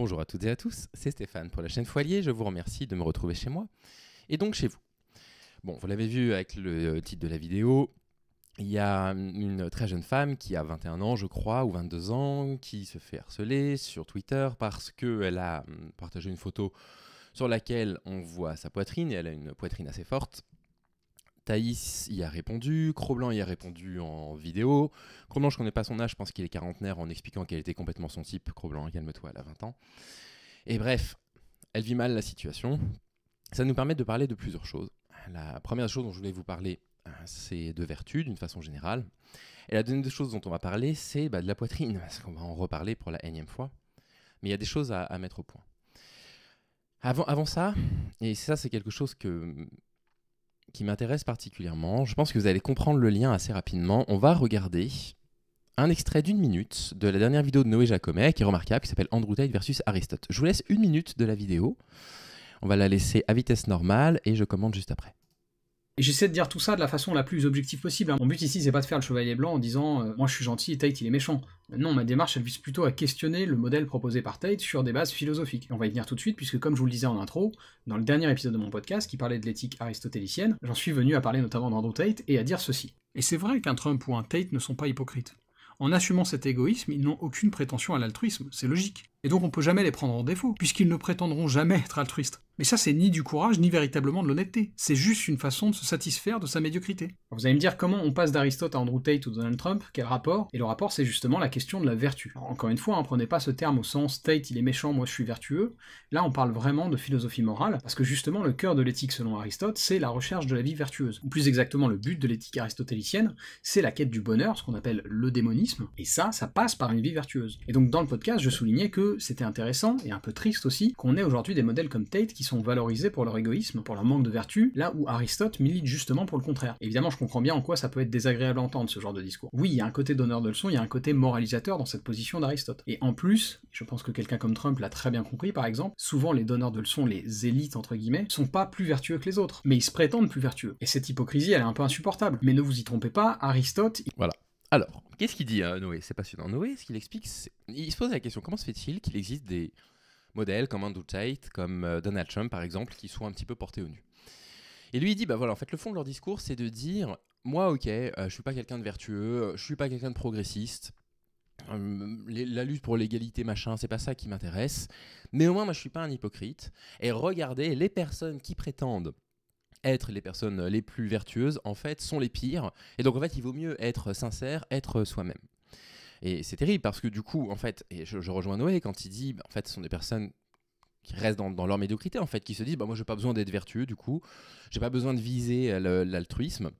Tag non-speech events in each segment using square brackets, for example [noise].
Bonjour à toutes et à tous, c'est Stéphane pour la chaîne Foilier. Je vous remercie de me retrouver chez moi et donc chez vous. Bon, vous l'avez vu avec le euh, titre de la vidéo, il y a une très jeune femme qui a 21 ans, je crois, ou 22 ans, qui se fait harceler sur Twitter parce qu'elle a hum, partagé une photo sur laquelle on voit sa poitrine et elle a une poitrine assez forte. Thaïs y a répondu, Croblanc y a répondu en vidéo. mange je connais pas son âge, je pense qu'il est quarantenaire en expliquant qu'elle était complètement son type. Croblanc, hein, calme-toi, elle a 20 ans. Et bref, elle vit mal la situation. Ça nous permet de parler de plusieurs choses. La première chose dont je voulais vous parler, euh, c'est de vertu d'une façon générale. Et la deuxième chose dont on va parler, c'est bah, de la poitrine, [laughs] parce qu'on va en reparler pour la énième fois. Mais il y a des choses à, mettre au point. Avant, avant ça, et ça c'est quelque chose que qui m'intéresse particulièrement. Je pense que vous allez comprendre le lien assez rapidement. On va regarder un extrait d'une minute de la dernière vidéo de Noé Jacomet, qui est remarquable, qui s'appelle Andrew Tate versus Aristote. Je vous laisse une minute de la vidéo. On va la laisser à vitesse normale et je commente juste après. Et j'essaie de dire tout ça de la façon la plus objective possible. Hein. Mon but ici, c'est pas de faire le chevalier blanc en disant euh, moi je suis gentil et Tate il est méchant. Non, ma démarche, elle vise plutôt à questionner le modèle proposé par Tate sur des bases philosophiques. on va y venir tout de suite, puisque comme je vous le disais en intro, dans le dernier épisode de mon podcast qui parlait de l'éthique aristotélicienne, j'en suis venu à parler notamment d'Andrew Tate et à dire ceci. Et c'est vrai qu'un Trump ou un Tate ne sont pas hypocrites. En assumant cet égoïsme, ils n'ont aucune prétention à l'altruisme, c'est logique. Et donc on peut jamais les prendre en défaut, puisqu'ils ne prétendront jamais être altruistes. Mais ça, c'est ni du courage, ni véritablement de l'honnêteté. C'est juste une façon de se satisfaire de sa médiocrité. vous allez me dire comment on passe d'Aristote à Andrew Tate ou Donald Trump, quel rapport Et le rapport, c'est justement la question de la vertu. encore une fois, hein, prenez pas ce terme au sens Tate il est méchant, moi je suis vertueux. Là, on parle vraiment de philosophie morale, parce que justement, le cœur de l'éthique selon Aristote, c'est la recherche de la vie vertueuse. Ou plus exactement, le but de l'éthique aristotélicienne, c'est la quête du bonheur, ce qu'on appelle le démonisme. Et ça, ça passe par une vie vertueuse. Et donc, dans le podcast, je soulignais que c'était intéressant et un peu triste aussi qu'on ait aujourd'hui des modèles comme Tate qui sont valorisés pour leur égoïsme, pour leur manque de vertu, là où Aristote milite justement pour le contraire. Évidemment, je comprends bien en quoi ça peut être désagréable à entendre ce genre de discours. Oui, il y a un côté donneur de leçons, il y a un côté moralisateur dans cette position d'Aristote. Et en plus, je pense que quelqu'un comme Trump l'a très bien compris par exemple, souvent les donneurs de leçons, les élites entre guillemets, sont pas plus vertueux que les autres, mais ils se prétendent plus vertueux. Et cette hypocrisie, elle est un peu insupportable. Mais ne vous y trompez pas, Aristote. Voilà. Alors, qu'est-ce qu'il dit, à hein, Noé C'est passionnant. Noé, ce qu'il explique, il se pose la question comment se fait-il qu'il existe des modèles comme Andrew Tate, comme euh, Donald Trump, par exemple, qui soient un petit peu portés au nu Et lui, il dit bah voilà, en fait, le fond de leur discours, c'est de dire moi, ok, je euh, je suis pas quelqu'un de vertueux, euh, je suis pas quelqu'un de progressiste. la lutte pour l'égalité, machin, c'est pas ça qui m'intéresse. Mais au moins, moi, je suis pas un hypocrite. Et regardez, les personnes qui prétendent être les personnes les plus vertueuses, en fait, sont les pires. Et donc, en fait, il vaut mieux être sincère, être soi-même. Et c'est terrible parce que du coup, en fait, et je, rejoins Noé quand il dit, bah, en fait, ce sont des personnes qui restent dans, leur médiocrité, en fait, qui se disent, bah, moi, j'ai pas besoin d'être vertueux, du coup, j'ai pas besoin de viser l'altruisme.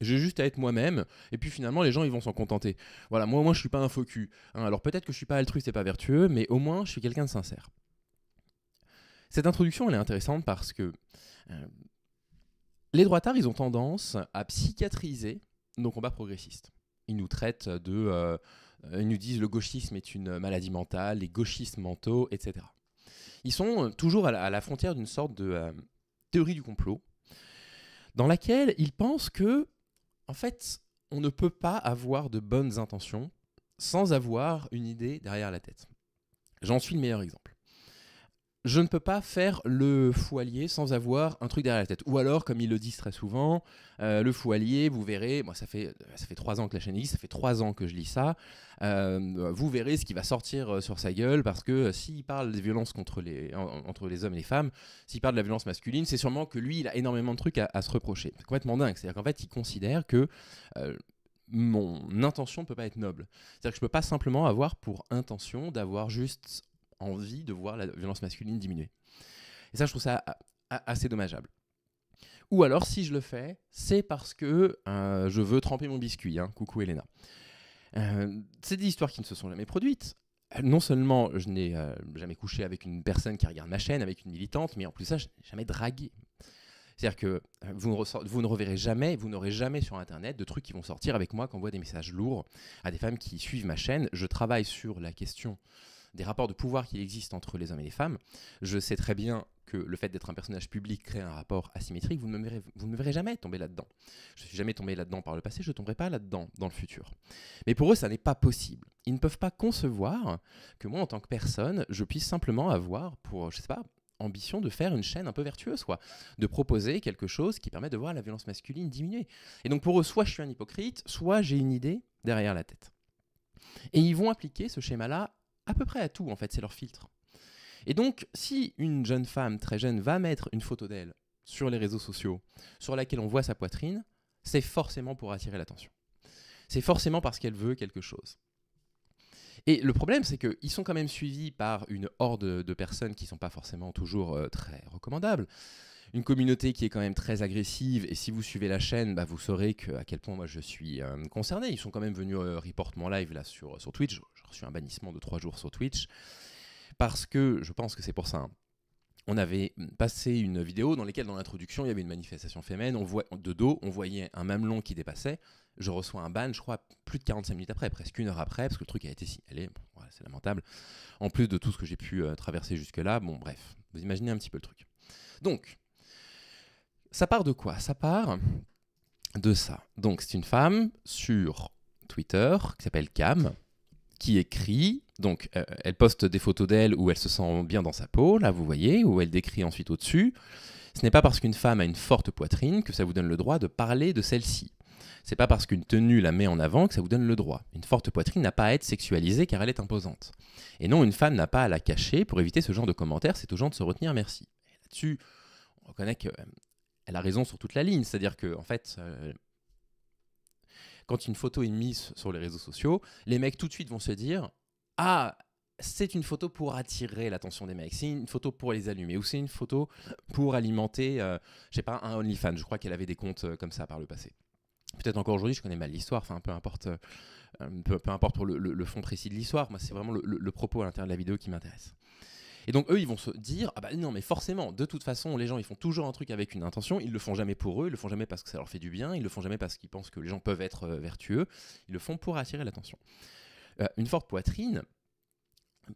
J'ai juste à être moi-même, et puis finalement les gens ils vont s'en contenter. Voilà, moi moi je suis pas un faux cul. Hein. alors peut-être que je suis pas altruiste et pas vertueux, mais au moins je suis quelqu'un de sincère. Cette introduction elle est intéressante parce que euh, les droitards, ils ont tendance à psychiatriser nos combats progressistes. Ils nous traitent de. Euh, ils nous disent le gauchisme est une maladie mentale, les gauchistes mentaux, etc. Ils sont toujours à la, frontière d'une sorte de euh, théorie du complot, dans laquelle ils pensent que, en fait, on ne peut pas avoir de bonnes intentions sans avoir une idée derrière la tête. J'en suis le meilleur exemple je ne peux pas faire le foilier sans avoir un truc derrière la tête. Ou alors, comme ils le disent très souvent, euh, le foilier, vous verrez, moi ça fait euh, ça fait trois ans que la chaîne existe, ça fait trois ans que je lis ça. Euh, vous verrez ce qui va sortir sur sa gueule parce que s'il parle des violences contre les entre les hommes et les femmes, s'il parle de la violence masculine, c'est sûrement que lui il a énormément de trucs à, se reprocher. C'est complètement dingue. C'est-à-dire qu'en fait, il considère que mon intention ne peut pas être noble. C'est-à-dire que je ne peux pas simplement avoir pour intention d'avoir juste envie de voir la violence masculine diminuer. Et ça, je trouve ça assez dommageable. Ou alors, si je le fais, c'est parce que euh, je veux tremper mon biscuit. Hein. Coucou Elena. Euh, c'est des histoires qui ne se sont jamais produites. Euh, non seulement je n'ai jamais couché avec une personne qui regarde ma chaîne, avec une militante, mais en plus ça, je n'ai jamais dragué. C'est-à-dire que vous ne, vous ne, reverrez jamais, vous n'aurez jamais sur Internet de trucs qui vont sortir avec moi, on voit des messages lourds à des femmes qui suivent ma chaîne. Je travaille sur la question des rapports de pouvoir qui existent entre les hommes et les femmes. Je sais très bien que le fait d'être un personnage public crée un rapport asymétrique, vous ne me verrez, jamais tomber là-dedans. Je ne suis jamais tombé là-dedans par le passé, je ne tomberai pas là-dedans dans le futur. Mais pour eux, ça n'est pas possible. Ils ne peuvent pas concevoir que moi, en tant que personne, je puisse simplement avoir, pour, je sais pas, ambition de faire une chaîne un peu vertueuse, quoi, de proposer quelque chose qui permet de voir la violence masculine diminuer. Et donc pour eux, soit je suis un hypocrite, soit j'ai une idée derrière la tête. Et ils vont appliquer ce schéma-là à peu près à tout, en fait, c'est leur filtre. Et donc, si une jeune femme très jeune va mettre une photo d'elle sur les réseaux sociaux, sur laquelle on voit sa poitrine, c'est forcément pour attirer l'attention. C'est forcément parce qu'elle veut quelque chose. Et le problème, c'est qu'ils sont quand même suivis par une horde de personnes qui ne sont pas forcément toujours euh, très recommandables une communauté qui est quand même très agressive. Et si vous suivez la chaîne, bah, vous saurez à quel point moi je suis euh, concerné. Ils sont quand même venus euh, report mon live là sur, sur Twitch. J'ai reçu un bannissement de trois jours sur Twitch. Parce que je pense que c'est pour ça. Hein. on avait passé une vidéo dans laquelle, dans l'introduction, il y avait une manifestation féminine. On voit, de dos, on voyait un mamelon qui dépassait. Je reçois un ban, je crois, plus de 45 minutes après, presque une heure après, parce que le truc a été signalé. c'est lamentable. En plus de tout ce que j'ai pu euh, traverser jusque-là, bon, bref, vous imaginez un petit peu le truc. Donc, ça part de quoi Ça part de ça. Donc c'est une femme sur Twitter qui s'appelle Cam qui écrit. Donc euh, elle poste des photos d'elle où elle se sent bien dans sa peau, là vous voyez, où elle décrit ensuite au-dessus. Ce n'est pas parce qu'une femme a une forte poitrine que ça vous donne le droit de parler de celle-ci. C'est pas parce qu'une tenue la met en avant que ça vous donne le droit. Une forte poitrine n'a pas à être sexualisée car elle est imposante. Et non, une femme n'a pas à la cacher pour éviter ce genre de commentaires, c'est aux gens de se retenir merci. Là-dessus, on reconnaît que euh, elle a raison sur toute la ligne. C'est-à-dire que, en fait, euh, quand une photo est mise sur les réseaux sociaux, les mecs tout de suite vont se dire Ah, c'est une photo pour attirer l'attention des mecs, c'est une photo pour les allumer, ou c'est une photo pour alimenter, je euh, je sais pas, un OnlyFans. Je crois qu'elle avait des comptes euh, comme ça par le passé. Peut-être encore aujourd'hui, je connais mal l'histoire, enfin peu importe, peu, importe le, fond précis de l'histoire, moi c'est vraiment le, le propos à l'intérieur de la vidéo qui m'intéresse. Et donc eux, ils vont se dire ah bah non, mais forcément, de toute façon, les gens ils font toujours un truc avec une intention. Ils le font jamais pour eux, ils le font jamais parce que ça leur fait du bien, ils le font jamais parce qu'ils pensent que les gens peuvent être euh, vertueux. Ils le font pour attirer l'attention. Euh, une forte poitrine,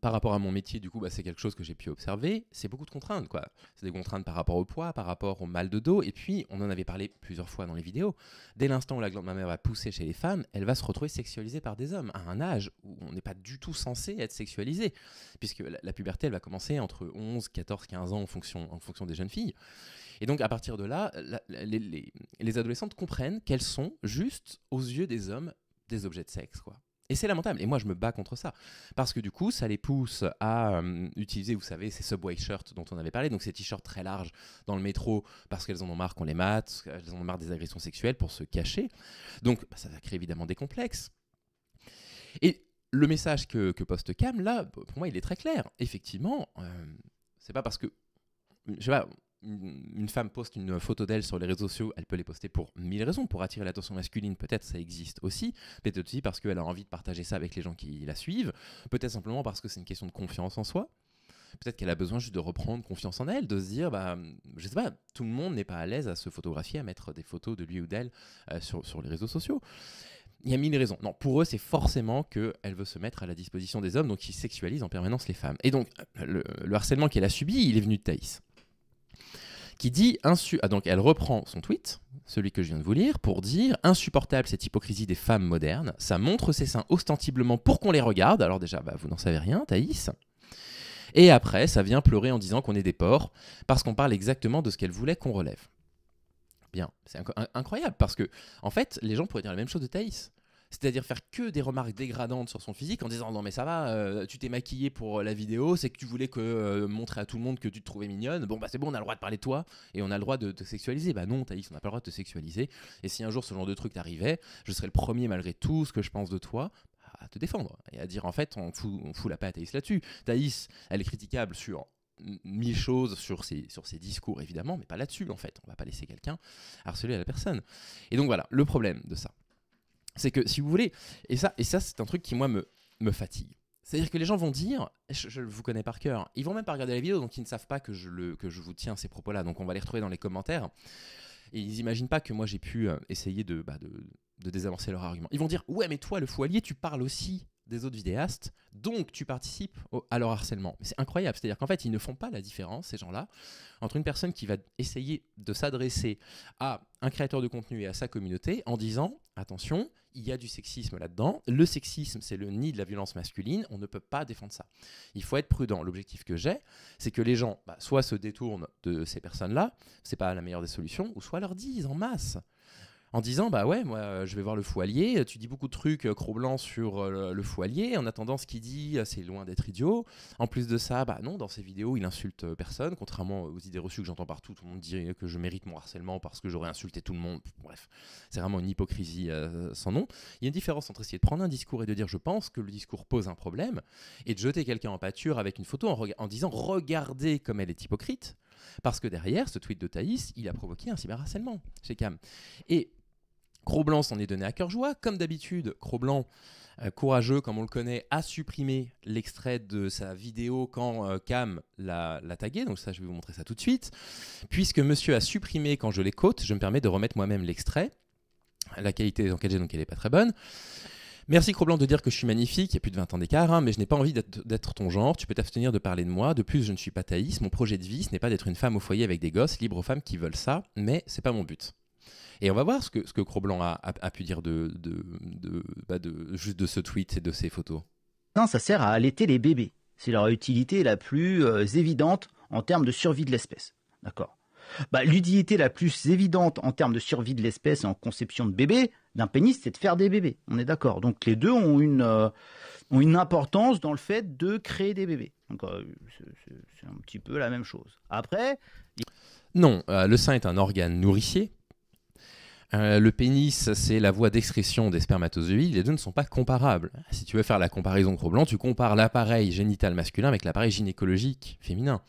par rapport à mon métier, du coup, bah, c'est quelque chose que j'ai pu observer. C'est beaucoup de contraintes, quoi. C'est des contraintes par rapport au poids, par rapport au mal de dos. Et puis, on en avait parlé plusieurs fois dans les vidéos. Dès l'instant où la glande mammaire va pousser chez les femmes, elle va se retrouver sexualisée par des hommes à un âge où on n'est pas du tout censé être sexualisé, puisque la, puberté, elle va commencer entre 11, 14, 15 ans en fonction, des jeunes filles. Et donc, à partir de là, les, les adolescentes comprennent qu'elles sont juste, aux yeux des hommes, des objets de sexe, quoi. Et c'est lamentable. Et moi, je me bats contre ça. Parce que du coup, ça les pousse à euh, utiliser, vous savez, ces subway shirts dont on avait parlé, donc ces t-shirts très larges dans le métro, parce qu'elles en ont marre qu'on les mate, elles en ont marre des agressions sexuelles pour se cacher. Donc, bah, ça crée évidemment des complexes. Et le message que, poste Cam, là, pour moi, il est très clair. Effectivement, euh, c'est pas parce que. Je sais pas, une femme poste une photo d'elle sur les réseaux sociaux, elle peut les poster pour mille raisons. Pour attirer l'attention masculine, peut-être ça existe aussi. Peut-être aussi parce qu'elle a envie de partager ça avec les gens qui la suivent. Peut-être simplement parce que c'est une question de confiance en soi. Peut-être qu'elle a besoin juste de reprendre confiance en elle, de se dire, bah, je sais pas, tout le monde n'est pas à l'aise à se photographier, à mettre des photos de lui ou d'elle euh, sur, les réseaux sociaux il y a mille raisons. Non, pour eux, c'est forcément qu'elle veut se mettre à la disposition des hommes, donc ils sexualisent en permanence les femmes. Et donc, le, le harcèlement qu'elle a subi, il est venu de Thaïs qui dit insu ah, donc elle reprend son tweet, celui que je viens de vous lire, pour dire insupportable cette hypocrisie des femmes modernes. Ça montre ses seins ostensiblement pour qu'on les regarde. Alors déjà, bah, vous n'en savez rien, Thaïs. Et après, ça vient pleurer en disant qu'on est des porcs parce qu'on parle exactement de ce qu'elle voulait qu'on relève. Bien, c'est incroyable parce que en fait, les gens pourraient dire la même chose de Thaïs c'est-à-dire faire que des remarques dégradantes sur son physique en disant non mais ça va, euh, tu t'es maquillée pour euh, la vidéo, c'est que tu voulais que euh, montrer à tout le monde que tu te trouvais mignonne. Bon bah c'est bon, on a le droit de parler de toi et on a le droit de te sexualiser. Bah non, Thaïs, on n'a pas le droit de te sexualiser. Et si un jour ce genre de truc t'arrivait, je serais le premier malgré tout ce que je pense de toi à te défendre et à dire en fait on fout, la paix à Thaïs là-dessus. Thaïs, elle est critiquable sur mille choses sur ses, sur ses discours évidemment, mais pas là-dessus en fait. On va pas laisser quelqu'un harceler la personne. Et donc voilà, le problème de ça, c'est que si vous voulez, et ça, et ça c'est un truc qui moi me, fatigue. C'est-à-dire que les gens vont dire, je, vous connais par cœur, ils vont même pas regarder la vidéo, donc ils ne savent pas que je, que je vous tiens ces propos-là, donc on va les retrouver dans les commentaires. Et ils n'imaginent pas que moi j'ai pu euh, essayer bah, de, de, désamorcer leur argument. Ils vont dire, ouais mais toi le foilier, tu parles aussi des autres vidéastes, donc tu participes à leur harcèlement. C'est incroyable, c'est-à-dire qu'en fait, ils ne font pas la différence, ces gens-là, entre une personne qui va essayer de s'adresser à un créateur de contenu et à sa communauté en disant, attention, il y a du sexisme là-dedans, le sexisme, c'est le nid de la violence masculine, on ne peut pas défendre ça. Il faut être prudent. L'objectif que j'ai, c'est que les gens, bah, soit se détournent de ces personnes-là, c'est pas la meilleure des solutions, ou soit leur disent en masse en disant bah ouais moi euh, je vais voir le foilier euh, tu dis beaucoup de trucs euh, cro sur le foilier en attendant ce qu'il dit c'est loin d'être idiot en plus de ça bah non dans ses vidéos il insulte personne contrairement aux idées reçues que j'entends partout tout le monde dit que je mérite mon harcèlement parce que j'aurais insulté tout le monde bref c'est vraiment une hypocrisie sans nom il y a une différence entre essayer de prendre un discours et de dire je pense que le discours pose un problème et de jeter quelqu'un en pâture avec une photo en, disant regardez comme elle est hypocrite parce que derrière, ce tweet de Thaïs, il a provoqué un cyberharcèlement chez Cam. Et cro s'en est donné à cœur joie. Comme d'habitude, Cro-Blanc, euh, courageux comme on le connaît, a supprimé l'extrait de sa vidéo quand euh, Cam l'a tagué. Donc ça, je vais vous montrer ça tout de suite. Puisque monsieur a supprimé quand je l'écoute, je me permets de remettre moi-même l'extrait. La qualité est 4 donc elle n'est pas très bonne. Merci cro de dire que je suis magnifique, il y a plus de 20 ans d'écart, hein, mais je n'ai pas envie d'être ton genre, tu peux t'abstenir de parler de moi, de plus je ne suis pas Thaïs, mon projet de vie ce n'est pas d'être une femme au foyer avec des gosses, libre aux femmes qui veulent ça, mais c'est pas mon but. Et on va voir ce que, ce que cro a, pu dire de, de, bah, de, juste de ce tweet et de ces photos. Non, ça sert à allaiter les bébés. C'est leur utilité la plus euh, évidente en termes de survie de l'espèce. D'accord bah, L'utilité la plus évidente en termes de survie de l'espèce et en conception de bébés d'un pénis, c'est de faire des bébés. On est d'accord. Donc les deux ont une, euh, ont une importance dans le fait de créer des bébés. Donc euh, c'est un petit peu la même chose. Après. Non, le sein est un organe nourricier euh, le pénis, c'est la voie d'excrétion des spermatozoïdes. Les deux ne sont pas comparables. Si tu veux faire la comparaison gros blanc, tu compares l'appareil génital masculin avec l'appareil gynécologique féminin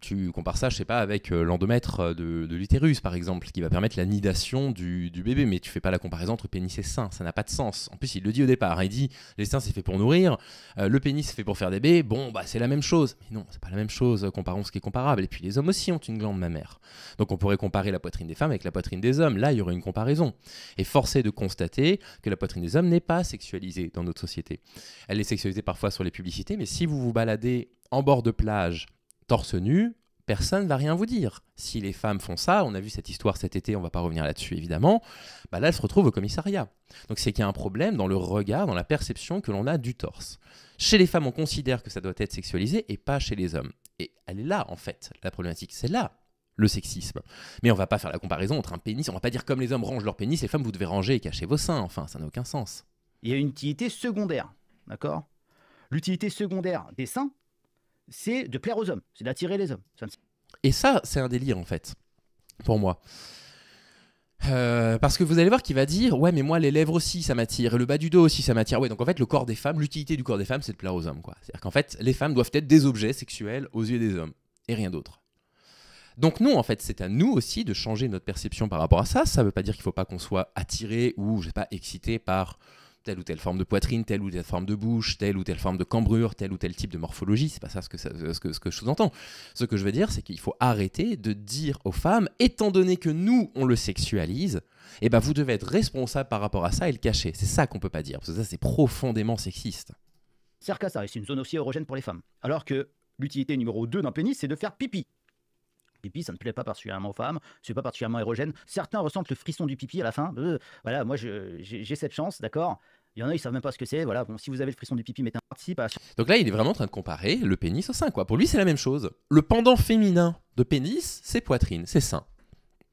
tu compares ça, je sais pas, avec euh, l'endomètre euh, de, l'utérus, par exemple, qui va permettre la nidation du, bébé, mais tu fais pas la comparaison entre pénis et sein, ça n'a pas de sens. En plus, il le dit au départ, hein, il dit les seins c'est fait pour nourrir, euh, le pénis c'est fait pour faire des bébés, bon, bah c'est la même chose. Mais non, c'est pas la même chose, comparons ce qui est comparable. Et puis les hommes aussi ont une glande mammaire. Donc on pourrait comparer la poitrine des femmes avec la poitrine des hommes, là il y aurait une comparaison. Et force est de constater que la poitrine des hommes n'est pas sexualisée dans notre société. Elle est sexualisée parfois sur les publicités, mais si vous vous baladez en bord de plage torse nu, personne ne va rien vous dire. Si les femmes font ça, on a vu cette histoire cet été, on ne va pas revenir là-dessus évidemment, bah là elles se retrouvent au commissariat. Donc c'est qu'il y a un problème dans le regard, dans la perception que l'on a du torse. Chez les femmes, on considère que ça doit être sexualisé et pas chez les hommes. Et elle est là en fait, la problématique, c'est là le sexisme. Mais on va pas faire la comparaison entre un pénis, on va pas dire comme les hommes rangent leur pénis, les femmes vous devez ranger et cacher vos seins, enfin ça n'a aucun sens. Il y a une utilité secondaire, d'accord L'utilité secondaire des seins, c'est de plaire aux hommes, c'est d'attirer les hommes. Et ça, c'est un délire en fait, pour moi. Euh, parce que vous allez voir qu'il va dire ouais mais moi les lèvres aussi ça m'attire et le bas du dos aussi ça m'attire ouais donc en fait le corps des femmes l'utilité du corps des femmes c'est de plaire aux hommes quoi c'est à dire qu'en fait les femmes doivent être des objets sexuels aux yeux des hommes et rien d'autre donc nous, en fait c'est à nous aussi de changer notre perception par rapport à ça ça ne veut pas dire qu'il ne faut pas qu'on soit attiré ou je sais pas excité par telle ou telle forme de poitrine, telle ou telle forme de bouche, telle ou telle forme de cambrure, tel ou tel type de morphologie. C'est pas ça euh, ce que, ce que, je sous-entends. Ce que je veux dire, c'est qu'il faut arrêter de dire aux femmes, étant donné que nous, on le sexualise, eh ben vous devez être responsable par rapport à ça et le cacher. C'est ça qu'on peut pas dire, parce que ça, c'est profondément sexiste. Certes, ça reste une zone aussi érogène pour les femmes. Alors que l'utilité numéro 2 d'un pénis, c'est de faire pipi pipi, ça ne plaît pas particulièrement aux femmes, c'est pas particulièrement érogène. Certains ressentent le frisson du pipi à la fin. Euh, voilà, moi j'ai cette chance, d'accord il y en a, ils savent même pas ce que c'est. Voilà, bon, si vous avez le frisson du pipi, mettez un participation. Donc là, il est vraiment en train de comparer le pénis au sein, quoi. Pour lui, c'est la même chose. Le pendant féminin de pénis, c'est poitrine, c'est sein.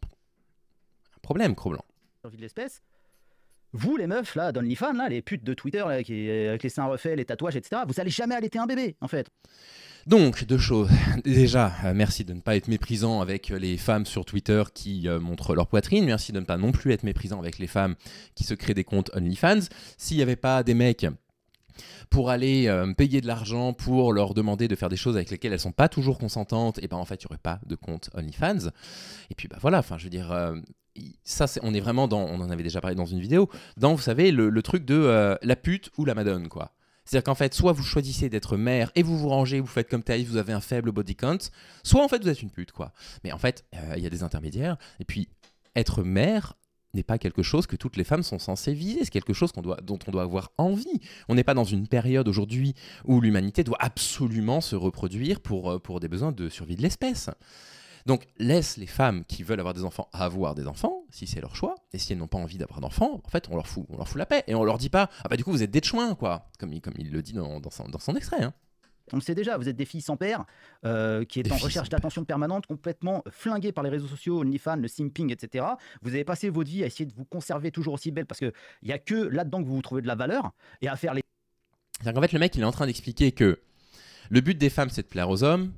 Un problème, cro envie de l'espèce, vous les meufs là, d'OnlyFans, là, les putes de Twitter euh, avec les seins refaits, les tatouages, etc., vous allez jamais allaiter un bébé en fait. Donc, deux choses. Déjà, euh, merci de ne pas être méprisant avec euh, les femmes sur Twitter qui montrent leur poitrine. Merci de ne pas non plus être méprisant avec les femmes qui se créent des comptes OnlyFans. S'il n'y avait pas des mecs pour aller payer de l'argent pour leur demander de faire des choses avec lesquelles elles ne sont pas toujours consentantes et eh ben en fait il n'y aurait pas de compte OnlyFans et puis bah voilà enfin je veux dire ça, c'est on est vraiment dans, on en avait déjà parlé dans une vidéo, dans, vous savez, le, truc de euh, la pute ou la madone, quoi. C'est-à-dire qu'en fait, soit vous choisissez d'être mère et vous vous rangez, vous faites comme Thaïs, vous avez un faible body count, soit en fait vous êtes une pute, quoi. Mais en fait, euh, il y a des intermédiaires, et puis être mère n'est pas quelque chose que toutes les femmes sont censées viser, c'est quelque chose dont on doit avoir envie. On n'est pas dans une période aujourd'hui où l'humanité doit absolument se reproduire pour, euh, pour des besoins de survie de l'espèce. Donc laisse les femmes qui veulent avoir des enfants avoir des enfants, si c'est leur choix, et si elles n'ont pas envie d'avoir d'enfants, en fait on leur fout, on leur fout la paix et on leur dit pas ah bah du coup vous êtes des chouins quoi, comme il, comme il le dit dans, dans, son, extrait. Hein. On le sait déjà, vous êtes des filles sans père, euh, qui est en recherche d'attention permanente, complètement flinguées par les réseaux sociaux, nifan le simping, etc. Vous avez passé votre vie à essayer de vous conserver toujours aussi belle, parce qu'il y a que là-dedans que vous vous trouvez de la valeur, et à faire les... cest à fait, le mec, il est en train d'expliquer que le but des femmes, c'est de plaire aux hommes,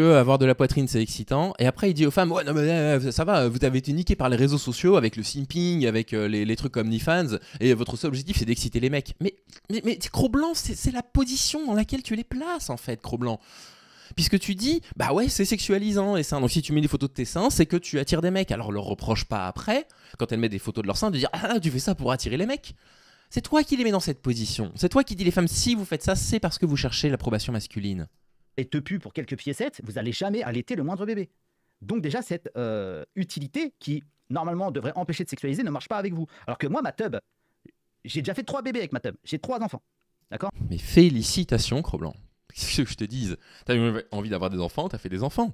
avoir de la poitrine c'est excitant. Et après il dit aux femmes ouais non mais euh, ça va, vous avez été niqué par les réseaux sociaux avec le simping, avec euh, les, trucs comme fans. et votre seul objectif c'est d'exciter les mecs. Mais mais, mais Cro Blanc c'est la position dans laquelle tu les places en fait Cro Blanc. Puisque tu dis, bah ouais, c'est sexualisant et ça, Donc si tu mets des photos de tes seins, c'est que tu attires des mecs. Alors leur reproche pas après, quand elles mettent des photos de leurs seins, de dire, ah, tu fais ça pour attirer les mecs. C'est toi qui les mets dans cette position. C'est toi qui dis les femmes, si vous faites ça, c'est parce que vous cherchez l'approbation masculine et te pue pour quelques piécettes, vous n'allez jamais allaiter le moindre bébé. Donc déjà, cette euh, utilité qui, normalement, devrait empêcher de sexualiser ne marche pas avec vous. Alors que moi, ma tub, j'ai déjà fait trois bébés avec ma tub. J'ai trois enfants. D'accord Mais félicitations, Croblant. Qu'est-ce que je te dise T'as eu envie d'avoir des enfants, t'as fait des enfants.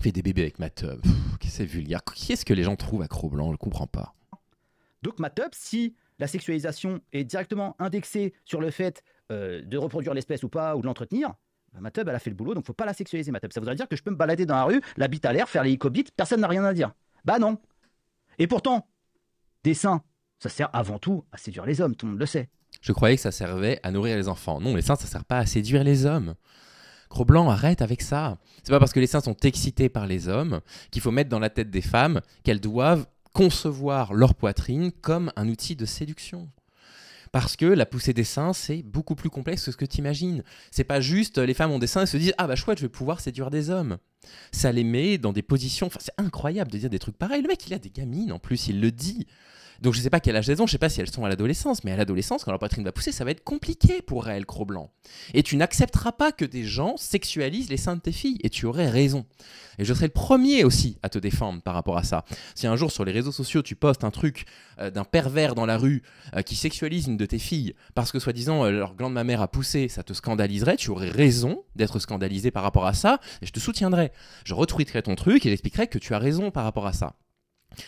Fais des bébés avec ma tub. C'est vulgaire. Qu'est-ce que les gens trouvent à Croblant Je ne comprends pas. Donc ma tub, si la sexualisation est directement indexée sur le fait euh, de reproduire l'espèce ou pas, ou de l'entretenir, bah, ma teub, elle a fait le boulot, donc faut pas la sexualiser, ma teub. Ça voudrait dire que je peux me balader dans la rue, la bite à l'air, faire les hicobites personne n'a rien à dire. Bah non. Et pourtant, des seins, ça sert avant tout à séduire les hommes, tout le monde le sait. Je croyais que ça servait à nourrir les enfants. Non, les seins, ça sert pas à séduire les hommes. Gros blanc, arrête avec ça. C'est pas parce que les seins sont excités par les hommes qu'il faut mettre dans la tête des femmes qu'elles doivent concevoir leur poitrine comme un outil de séduction parce que la poussée des seins, c'est beaucoup plus complexe que ce que tu imagines. C'est pas juste les femmes ont des seins et se disent Ah bah chouette, je vais pouvoir séduire des hommes. Ça les met dans des positions. Enfin, c'est incroyable de dire des trucs pareils. Le mec, il a des gamines en plus, il le dit. Donc je ne sais pas quel âge elles ont, je ne sais pas si elles sont à l'adolescence, mais à l'adolescence, quand leur poitrine va pousser, ça va être compliqué pour elles, Cro-Blanc. Et tu n'accepteras pas que des gens sexualisent les seins de tes filles, et tu aurais raison. Et je serais le premier aussi à te défendre par rapport à ça. Si un jour sur les réseaux sociaux tu postes un truc euh, d'un pervers dans la rue euh, qui sexualise une de tes filles parce que soi-disant gland euh, leur ma mère a poussé, ça te scandaliserait, tu aurais raison d'être scandalisé par rapport à ça, et je te soutiendrai. Je retweeterai ton truc et j'expliquerai que tu as raison par rapport à ça.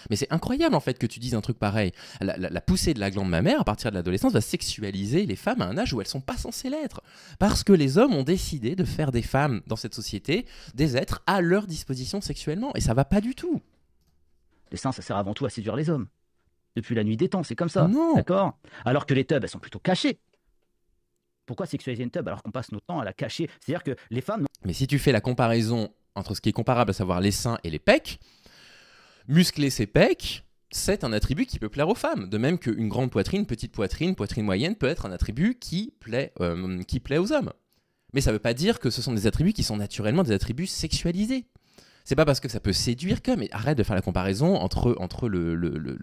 Mais c'est incroyable en fait que tu dises un truc pareil. La, poussée de la glande mammaire à partir de l'adolescence va sexualiser les femmes à un âge où elles sont pas censées l'être. Parce que les hommes ont décidé de faire des femmes dans cette société des êtres à leur disposition sexuellement. Et ça va pas du tout. Les seins, ça sert avant tout à séduire les hommes. Depuis la nuit des temps, c'est comme ça. Non. D'accord Alors que les tubs, elles sont plutôt cachées. Pourquoi sexualiser une tub alors qu'on passe nos temps à la cacher C'est-à-dire que les femmes. Mais si tu fais la comparaison entre ce qui est comparable, à savoir les seins et les pecs, Muscler ses pecs, c'est un attribut qui peut plaire aux femmes, de même qu'une grande poitrine, petite poitrine, poitrine moyenne peut être un attribut qui plaît, euh, qui plaît aux hommes. Mais ça ne veut pas dire que ce sont des attributs qui sont naturellement des attributs sexualisés. C'est pas parce que ça peut séduire que, mais arrête de faire la comparaison entre, entre le, le, le,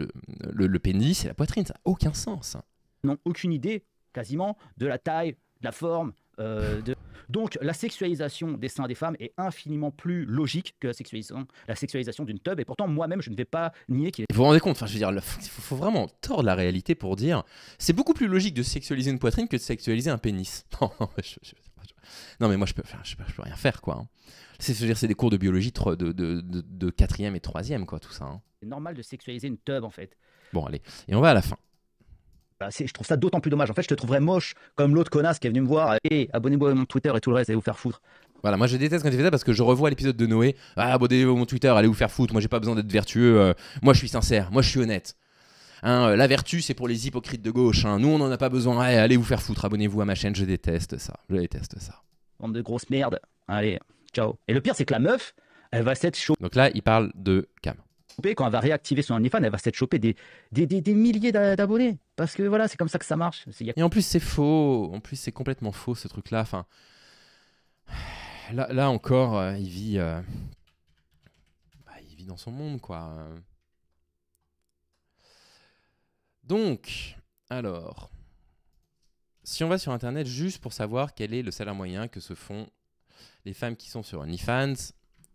le pénis et la poitrine, ça n'a aucun sens. N'ont aucune idée, quasiment, de la taille, de la forme, euh, Donc la sexualisation des seins des femmes est infiniment plus logique que la sexualisation, la sexualisation d'une tub. Et pourtant, moi-même, je ne vais pas nier qu'il est. Vous vous rendez compte Enfin, je veux dire, il faut, vraiment tordre la réalité pour dire c'est beaucoup plus logique de sexualiser une poitrine que de sexualiser un pénis. [laughs] Non, mais moi, je peux, je, peux, rien faire, quoi. Hein. C'est-à-dire C'est des cours de biologie de, de, 4 et 3 quoi, tout ça. Hein. C'est normal de sexualiser une tub, en fait. Bon, allez, et on va à la fin. Bah, je trouve ça d'autant plus dommage. En fait, je te trouverais moche comme l'autre connasse qui est venu me voir. Et abonnez-vous à mon Twitter et tout le reste, allez vous faire foutre. Voilà, moi je déteste quand il fait ça parce que je revois l'épisode de Noé. Ah, abonnez-vous à mon Twitter, allez vous faire foutre. Moi j'ai pas besoin d'être vertueux. Euh. moi je suis sincère, moi je suis honnête. Hein, euh, la vertu, c'est pour les hypocrites de gauche. Hein. Nous, on n'en a pas besoin. allez vous faire foutre, abonnez-vous à ma chaîne. Je déteste ça. Je déteste ça. Bande de grosses merdes. Allez, ciao. Et le pire, c'est que la meuf, elle va s'être chaud. Donc là, il parle de Cam choper, quand elle va réactiver son OnlyFans, elle va s'être choper des, des, des, milliers d'abonnés. Parce que voilà, c'est comme ça que ça marche. Et en plus, c'est faux. En plus, c'est complètement faux ce truc-là. Enfin, là, encore, euh, il vit. Euh, bah, il vit dans son monde, quoi. Donc, alors. Si on va sur Internet juste pour savoir quel est le salaire moyen que se font les femmes qui sont sur OnlyFans,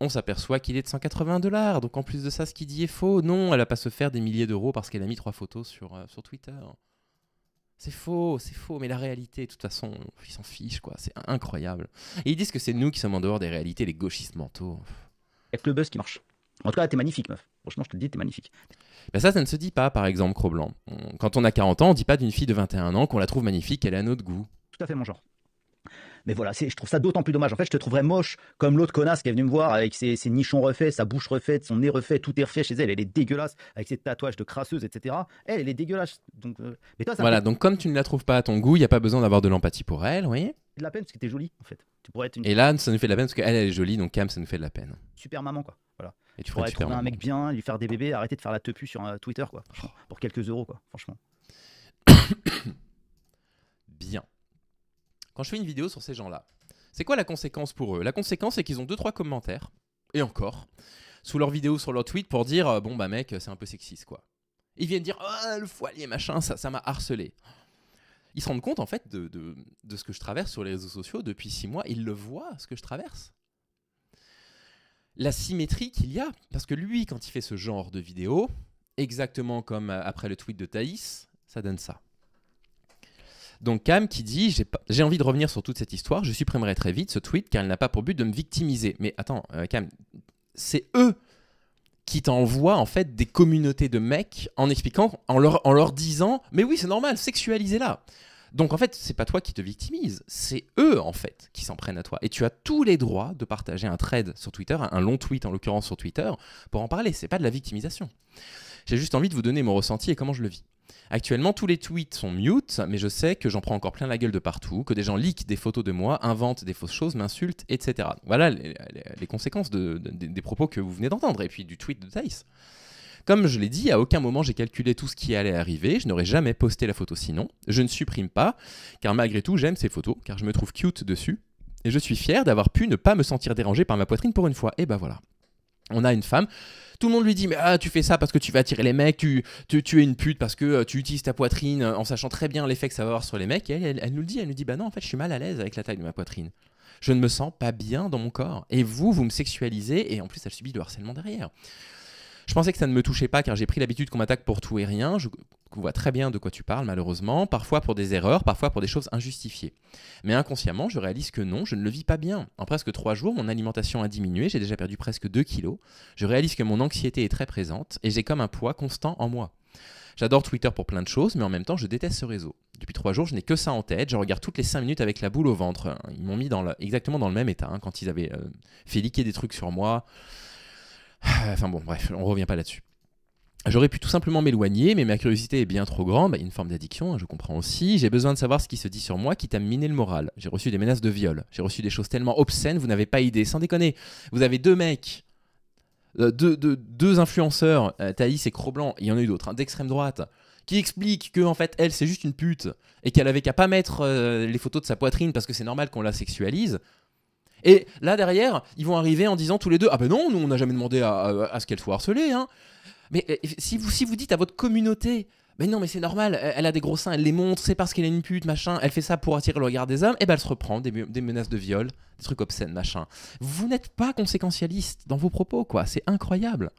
on s'aperçoit qu'il est de 180 dollars. Donc en plus de ça, ce qu'il dit est faux. Non, elle n'a pas se faire des milliers d'euros parce qu'elle a mis trois photos sur, euh, sur Twitter. C'est faux, c'est faux, mais la réalité, de toute façon, ils s'en fichent, quoi. C'est incroyable. ils disent que c'est nous qui sommes en dehors des réalités, les gauchistes mentaux. Avec le buzz qui marche. En tout cas, t'es magnifique, meuf. Franchement, je te le dis, t'es magnifique. Ben ça, ça ne se dit pas, par exemple, Cro-Blanc. Quand on a 40 ans, on dit pas d'une fille de 21 ans qu'on la trouve magnifique, qu'elle a un autre goût. Tout à fait mon genre. Mais voilà, je trouve ça d'autant plus dommage. En fait, je te trouverais moche comme l'autre connasse qui est venue me voir avec ses, nichons refaits, sa bouche refaite, son nez refait, tout est refait chez elle. Elle est dégueulasse avec ses tatouages de crasseuse, etc. Elle, elle est dégueulasse. Donc, euh, ça voilà, donc comme tu ne la trouves pas à ton goût, il n'y a pas besoin d'avoir de l'empathie pour elle, oui de la peine parce que t'es jolie en fait. Tu pourrais une... Et là, ça nous fait de la peine parce qu'elle elle est jolie, donc Cam, ça nous fait de la peine. Super maman quoi. Voilà. Et tu, pourrais trouver un mec bien, lui faire des bébés, arrêter de faire la tepue sur euh, Twitter quoi. Oh. Pour quelques euros quoi, franchement. [coughs] bien quand je fais une vidéo sur ces gens-là, c'est quoi la conséquence pour eux La conséquence, c'est qu'ils ont deux, trois commentaires, et encore, sous leur vidéo, sur leur tweet, pour dire euh, Bon, bah mec, c'est un peu sexiste, quoi. Ils viennent dire oh, le foilier, machin, ça m'a harcelé. Ils se rendent compte, en fait, de, de, ce que je traverse sur les réseaux sociaux depuis 6 mois. Ils le voient, ce que je traverse. La symétrie qu'il y a, parce que lui, quand il fait ce genre de vidéo, exactement comme euh, après le tweet de Thaïs, ça donne ça. Donc Cam qui dit J'ai envie de revenir sur toute cette histoire, je supprimerai très vite ce tweet car il n'a pas pour but de me victimiser. Mais attends, euh, Cam, c'est eux qui t'envoient en fait des communautés de mecs en expliquant, en leur, en leur disant Mais oui, c'est normal, sexualisez-la. Donc en fait, c'est pas toi qui te victimise, c'est eux en fait qui s'en prennent à toi. Et tu as tous les droits de partager un thread sur Twitter, un long tweet en l'occurrence sur Twitter, pour en parler. C'est pas de la victimisation. J'ai juste envie de vous donner mon ressenti et comment je le vis. Actuellement, tous les tweets sont mute, mais je sais que j'en prends encore plein la gueule de partout, que des gens leakent des photos de moi, inventent des fausses choses, m'insultent, etc. Voilà les, conséquences des propos que vous venez d'entendre, et puis du tweet de Thaïs. Comme je l'ai dit, à aucun moment j'ai calculé tout ce qui allait arriver, je n'aurais jamais posté la photo sinon, je ne supprime pas, car malgré tout j'aime ces photos, car je me trouve cute dessus, et je suis fier d'avoir pu ne pas me sentir dérangé par ma poitrine pour une fois, et ben voilà on a une femme tout le monde lui dit mais ah, tu fais ça parce que tu vas attirer les mecs, tu, tu, es une pute parce que euh, tu utilises ta poitrine euh, en sachant très bien l'effet que ça va avoir sur les mecs. Et elle, nous le dit, elle nous dit bah non en fait je suis mal à l'aise avec la taille de ma poitrine. Je ne me sens pas bien dans mon corps. Et vous, vous me sexualisez et en plus elle subit du harcèlement derrière. Je pensais que ça ne me touchait pas car j'ai pris l'habitude qu'on m'attaque pour tout et rien. Je vois très bien de quoi tu parles, malheureusement, parfois pour des erreurs, parfois pour des choses injustifiées. Mais inconsciemment, je réalise que non, je ne le vis pas bien. En presque trois jours, mon alimentation a diminué, j'ai déjà perdu presque 2 kilos. Je réalise que mon anxiété est très présente et j'ai comme un poids constant en moi. J'adore Twitter pour plein de choses, mais en même temps, je déteste ce réseau. Depuis trois jours, je n'ai que ça en tête. Je regarde toutes les cinq minutes avec la boule au ventre. Ils m'ont mis dans exactement dans le même état hein, quand ils avaient euh, fait liquer des trucs sur moi. [sighs] Enfin bon, bref, on revient pas là-dessus. J'aurais pu tout simplement m'éloigner, mais ma curiosité est bien trop grande, a bah, une forme d'addiction, hein, je comprends aussi. J'ai besoin de savoir ce qui se dit sur moi, qui t'a miner le moral. J'ai reçu des menaces de viol, j'ai reçu des choses tellement obscènes, vous n'avez pas idée. Sans déconner, vous avez deux mecs, euh, deux, influenceurs, Taïs euh, Thaïs et Croblanc, il y en a eu d'autres, hein, d'extrême droite, qui expliquent que en fait elle c'est juste une pute et qu'elle avait qu'à pas mettre euh, les photos de sa poitrine parce que c'est normal qu'on la sexualise. Et là derrière, ils vont arriver en disant tous les deux Ah ben non, nous on n'a jamais demandé à, ce qu'elle soit harcelée. Hein. Mais eh, eh, si vous, si vous dites à votre communauté mais non, mais c'est normal, elle a des gros seins, elle les montre, c'est parce qu'elle est une pute, machin, elle fait ça pour attirer le regard des hommes, et eh ben elle se reprend des, menaces de viol, des trucs obscènes, machin. Vous n'êtes pas conséquentialiste dans vos propos, quoi, c'est incroyable.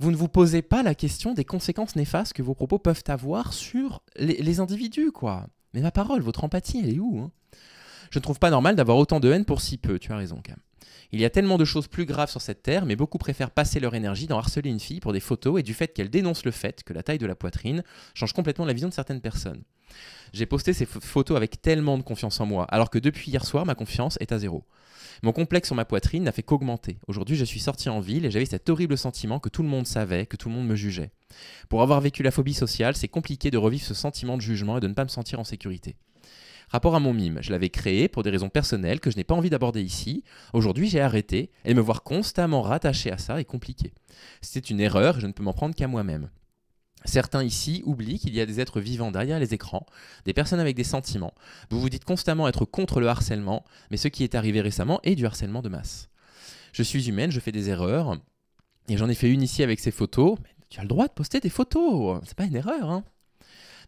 Vous ne vous posez pas la question des conséquences néfastes que vos propos peuvent avoir sur les, les individus, quoi. Mais ma parole, votre empathie, elle est où hein je ne trouve pas normal d'avoir autant de haine pour si peu. Tu as raison, Cam. Il y a tellement de choses plus graves sur cette terre, mais beaucoup préfèrent passer leur énergie dans harceler une fille pour des photos et du fait qu'elle dénonce le fait que la taille de la poitrine change complètement la vision de certaines personnes. J'ai posté ces photos avec tellement de confiance en moi, alors que depuis hier soir, ma confiance est à zéro. Mon complexe sur ma poitrine n'a fait qu'augmenter. Aujourd'hui, je suis sorti en ville et j'avais cet horrible sentiment que tout le monde savait, que tout le monde me jugeait. Pour avoir vécu la phobie sociale, c'est compliqué de revivre ce sentiment de jugement et de ne pas me sentir en sécurité. Rapport à mon mime, je l'avais créé pour des raisons personnelles que je n'ai pas envie d'aborder ici. Aujourd'hui, j'ai arrêté et me voir constamment rattaché à ça est compliqué. C'était une erreur et je ne peux m'en prendre qu'à moi-même. Certains ici oublient qu'il y a des êtres vivants derrière les écrans, des personnes avec des sentiments. Vous vous dites constamment être contre le harcèlement, mais ce qui est arrivé récemment est du harcèlement de masse. Je suis humaine, je fais des erreurs, et j'en ai fait une ici avec ces photos. tu as le droit de poster des photos, c'est pas une erreur, hein.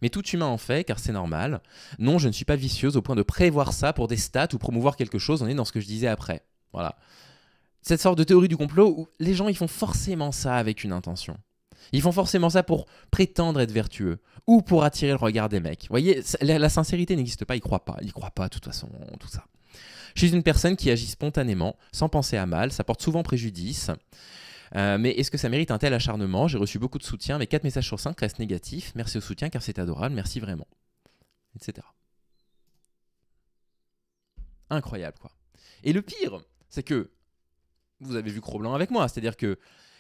Mais tout humain en fait, car c'est normal. Non, je ne suis pas vicieuse au point de prévoir ça pour des stats ou promouvoir quelque chose. On est dans ce que je disais après. Voilà. Cette sorte de théorie du complot où les gens, ils font forcément ça avec une intention. Ils font forcément ça pour prétendre être vertueux ou pour attirer le regard des mecs. Vous voyez, la, sincérité n'existe pas, ils croient pas. Ils croient pas, de toute façon, tout ça. Je suis une personne qui agit spontanément, sans penser à mal, ça porte souvent préjudice. Euh, mais est-ce que ça mérite un tel acharnement J'ai reçu beaucoup de soutien, mais 4 messages sur 5 restent négatifs. Merci au soutien car c'est adorable, merci vraiment. Etc. Incroyable, quoi. Et le pire, c'est que vous avez vu cro avec moi, c'est-à-dire que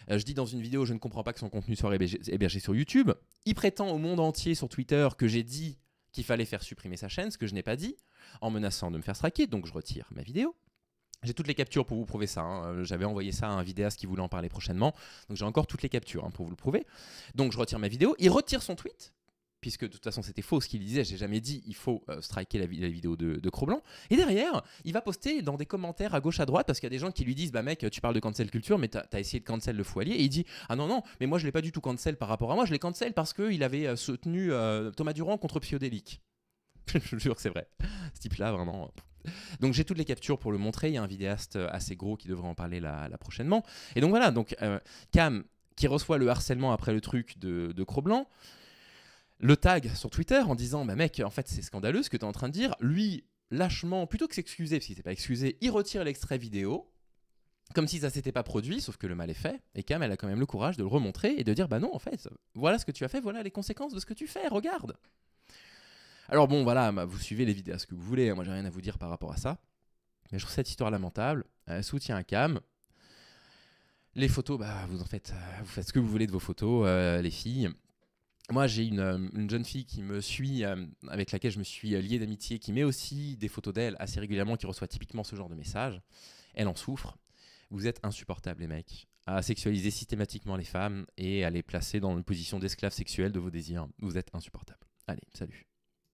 euh, je dis dans une vidéo, je ne comprends pas que son contenu soit hébergé, sur YouTube. Il prétend au monde entier sur Twitter que j'ai dit qu'il fallait faire supprimer sa chaîne, ce que je n'ai pas dit, en menaçant de me faire straquer, donc je retire ma vidéo. J'ai toutes les captures pour vous prouver ça. Hein. Euh, j'avais envoyé ça à un vidéaste qui voulait en parler prochainement. Donc j'ai encore toutes les captures hein, pour vous le prouver. Donc je retire ma vidéo. Il retire son tweet, puisque de toute façon c'était faux ce qu'il disait. J'ai jamais dit il faut euh, striker la, vidéo de, de Et derrière, il va poster dans des commentaires à gauche à droite, parce qu'il y a des gens qui lui disent Bah mec, tu parles de cancel culture, mais t'as as essayé de cancel le foyer. Et il dit Ah non, non, mais moi je l'ai pas du tout cancel par rapport à moi. Je l'ai cancel parce qu'il avait euh, soutenu Thomas Durand contre Delic. [laughs] je vous jure c'est vrai. Ce type-là, vraiment. Donc j'ai toutes les captures pour le montrer. Il y a un vidéaste euh, assez gros qui devrait en parler là, prochainement. Et donc voilà, donc euh, Cam qui reçoit le harcèlement après le truc de, de cro le tag sur Twitter en disant bah mec, en fait c'est scandaleux ce que tu es en train de dire. Lui, lâchement, plutôt que s'excuser, parce qu'il s'est pas excusé, il retire l'extrait vidéo. Comme si ça s'était pas produit, sauf que le mal est fait. Et Cam, elle a quand même le courage de le remontrer et de dire Bah non, en fait, voilà ce que tu as fait, voilà les conséquences de ce que tu fais, regarde alors bon, voilà, bah, vous suivez les vidéos, ce que vous voulez, hein, moi j'ai rien à vous dire par rapport à ça. Mais je trouve cette histoire lamentable. Elle soutient un cam. Les photos, bah, vous en faites, euh, vous faites ce que vous voulez de vos photos, euh, les filles. Moi, j'ai euh, une, jeune fille qui me suit, avec laquelle je me suis lié d'amitié, qui met aussi des photos d'elle assez régulièrement, qui reçoit typiquement ce genre de message. Elle en souffre. Vous êtes insupportables, les mecs, à sexualiser systématiquement les femmes et à les placer dans une position d'esclave sexuelle de vos désirs. Vous êtes insupportables. Allez, salut.